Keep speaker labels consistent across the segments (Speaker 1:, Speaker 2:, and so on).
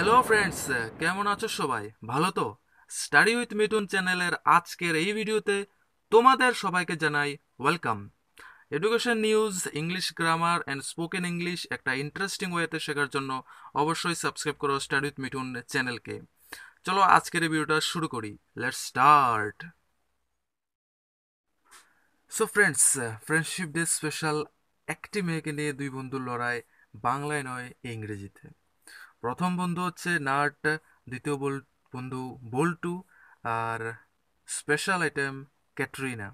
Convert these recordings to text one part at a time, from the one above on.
Speaker 1: Hello friends কেমন আছো সবাই ভালো তো স্টাডি উইথ মিটুন চ্যানেলের আজকের এই ভিডিওতে তোমাদের সবাইকে জানাই welcome education news English grammar and spoken English একটা ইন্টারেস্টিং ওয়েতে শেখার জন্য অবশ্যই সাবস্ক্রাইব করো স্টাডি উইথ মিটুন চ্যানেলকে চলো আজকের এই ভিডিওটা শুরু করি let start so friends friendship day special একটি মেয়েকে নিয়ে দুই বন্ধুর লড়াই বাংলায় নয় ইংরেজিতে প্রথম বন্ধু হচ্ছে নাট দ্বিতীয় বন্ধু বল্টু আর স্পেশাল আইটেম ক্যাটরিনা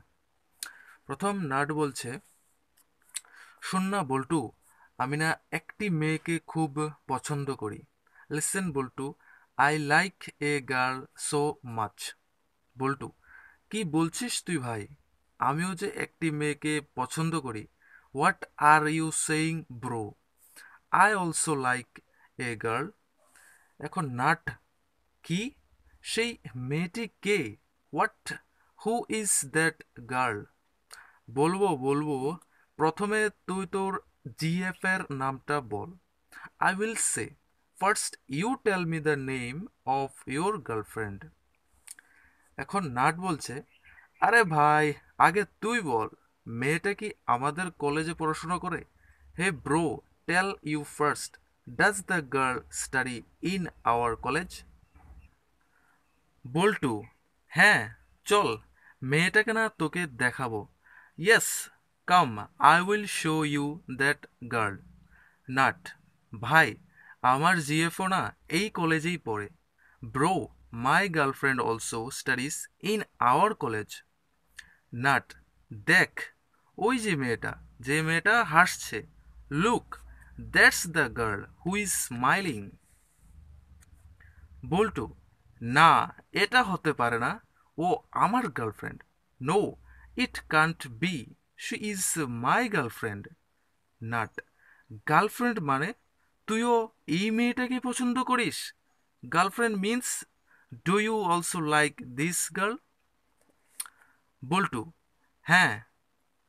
Speaker 1: প্রথম নাট বলছে শোন না বল্টু আমি না একটি মেয়েকে খুব পছন্দ করি listen Boltu I like a girl so much Boltu কি বলছিস তুই ভাই আমিও যে একটি মেয়েকে পছন্দ করি what are you saying bro I also like a girl এখন নাট কি সেই মেয়েটি কে what who is that girl বলবো বলবো প্রথমে তুই তোর জিএফের নামটা বল I will say first you tell me the name of your girlfriend এখন নাট বলছে আরে ভাই আগে তুই বল মেয়েটা কি আমাদের কলেজে পড়াশোনা করে hey bro tell you first Does the girl study in our college? Boltu হ্যাঁ চল মেয়েটাকে না তোকে দেখাবো yes come I will show you that girl Nut ভাই আমার জিএফও না এই কলেজেই পড়ে bro my girlfriend also studies in our college Nut দেখ ওই যে মেয়েটা যে মেয়েটা হাসছে look That's the girl who is smiling. Boltu না এটা হতে পারে না ও আমার girlfriend no it can't be she is my girlfriend Nut girlfriend মানে তুইও এই মেয়েটাকে পছন্দ করিস girlfriend means do you also like this girl Boltu হ্যাঁ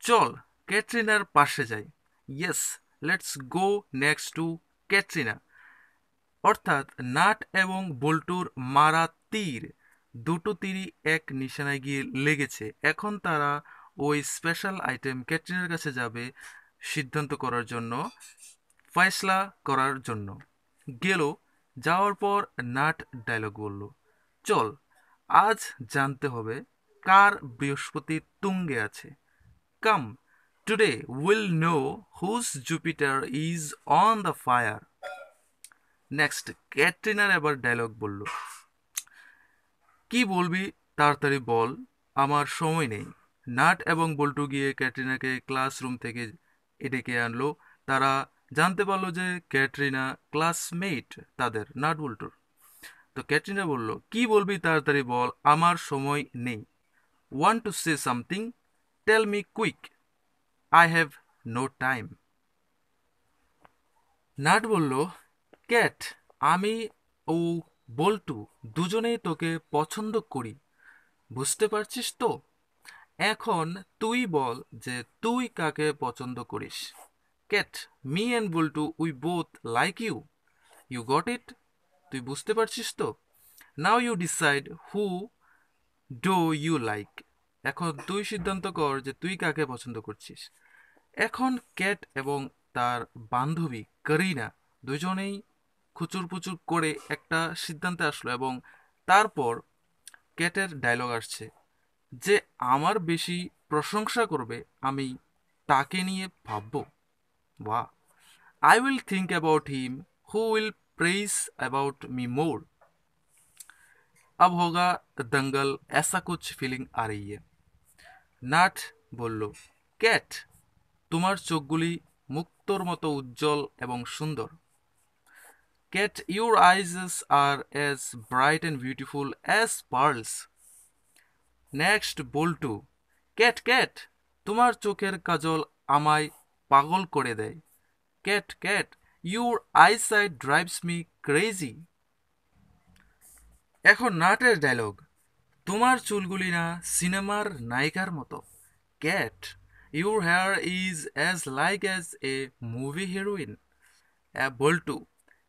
Speaker 1: চল ক্যাটরিনার পাশে যাই yes let's go next to Katrina অর্থাৎ নাট এবং বল্টুর মারা তীর দুটো তীরই এক নিশানায় গিয়ে লেগেছে এখন তারা ওই স্পেশাল আইটেম ক্যাটরিনার কাছে যাবে সিদ্ধান্ত করার জন্য ফয়সলা করার জন্য গেল যাওয়ার পর নাট ডায়লগ বলল চল আজ জানতে হবে কার বৃহস্পতি তুঙ্গে আছে come Today we'll know whose Jupiter is on the fire. Next ক্যাটরিনার এবার ডায়লগ বলল কি বলবি তাড়াতাড়ি বল আমার সময় নেই নাট এবং বল্টু গিয়ে ক্যাটরিনাকে ক্লাসরুম থেকে ডেকে আনলো তারা জানতে পারলো যে ক্যাটরিনা ক্লাসমেট তাদের নাট বল্টুর তো ক্যাটরিনা বলল কি বলবি তাড়াতাড়ি বল আমার সময় নেই one two say something tell me quick I have no time Nut বলল ক্যাট আমি ও বল্টু দুজনেই তোকে পছন্দ করি বুঝতে পারছিস তো এখন তুই বল যে তুই কাকে পছন্দ করিস Kat me and Boltu we both like you you got it তুই বুঝতে পারছিস তো now you decide who do you like এখন তুই সিদ্ধান্ত কর যে তুই কাকে পছন্দ করছিস এখন ক্যাট এবং তার বান্ধবী করিনা দুজনেই খুচুর পুচুর করে একটা সিদ্ধান্তে আসলো এবং তারপর ক্যাটের ডায়লগ আসছে যে আমার বেশি প্রশংসা করবে আমি তাকে নিয়ে ভাবব বা I will think about him who will press about me more আব হোগা দঙ্গল এসা কুছ ফিলিং আ রহি है নাট বলল ক্যাট তোমার চোখগুলি মুক্তর মতো উজ্জ্বল এবং সুন্দর Kat your eyes are as bright and beautiful as pearls next Boltu Kat Kat তোমার চোখের কাজল আমায় পাগল করে দেয় Kat Kat your eyesight drives me crazy এখন নাটের ডায়লগ তোমার চুলগুলি না সিনেমার নায়িকার মতো Kat your hair is as like as a movie heroine Boltu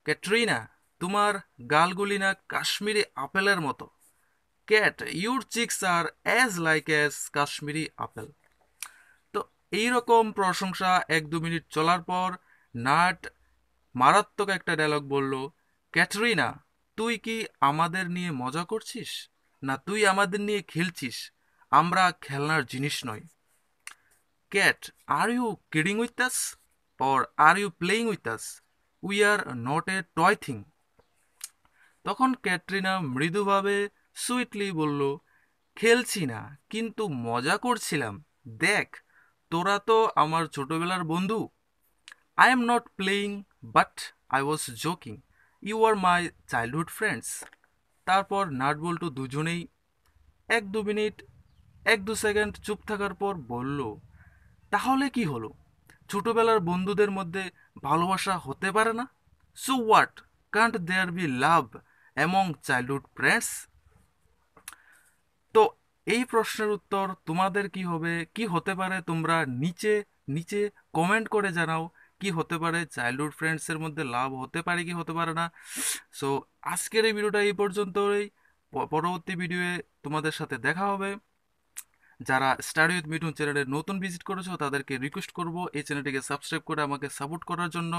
Speaker 1: Katrina তোমার গালগুলি না কাশ্মীরি আপেলের মতো Kat your cheeks are as like as Kashmiri apple তো এইরকম প্রশংসা এক দু মিনিট চলার পর নাট মারাত্মক একটা ডায়লগ বলল ক্যাটরিনা তুই কি আমাদের নিয়ে মজা করছিস না তুই আমাদের নিয়ে খেলছিস আমরা খেলনার জিনিস নয় Kat are you kidding with us or are you playing with us we are not a toy thing তখন ক্যাটরিনা মৃদুভাবে সুইটলি বলল খেলছি না কিন্তু মজা করছিলাম দেখ তোরা তো আমার ছোটবেলার বন্ধু I am not playing but I was joking you are my childhood friends তারপর নাট বল্টু দুজনেই এক দু মিনিট এক দু সেকেন্ড চুপ থাকার পর বলল তাহলে কি হলো ছোটবেলার বন্ধুদের মধ্যে ভালোবাসা হতে পারে না so what can't there be love among childhood friends তো এই প্রশ্নের উত্তর তোমাদের কি হবে কি হতে পারে তোমরা নিচে নিচে কমেন্ট করে জানাও কি হতে পারে চাইল্ডহুড ফ্রেন্ডসের মধ্যে লাভ হতে পারে কি হতে পারে না সো আজকের এই ভিডিওটা এই পর্যন্তই পরবর্তী ভিডিওয়ে তোমাদের সাথে দেখা হবে যারা স্টাডি উইথ মিঠুন চ্যানেলে নতুন ভিজিট করেছো তাদেরকে রিকোয়েস্ট করব এই চ্যানেলটিকে সাবস্ক্রাইব করে আমাকে সাপোর্ট করার জন্য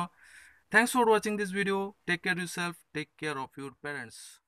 Speaker 1: thanks for watching this video take care yourself take care of your parents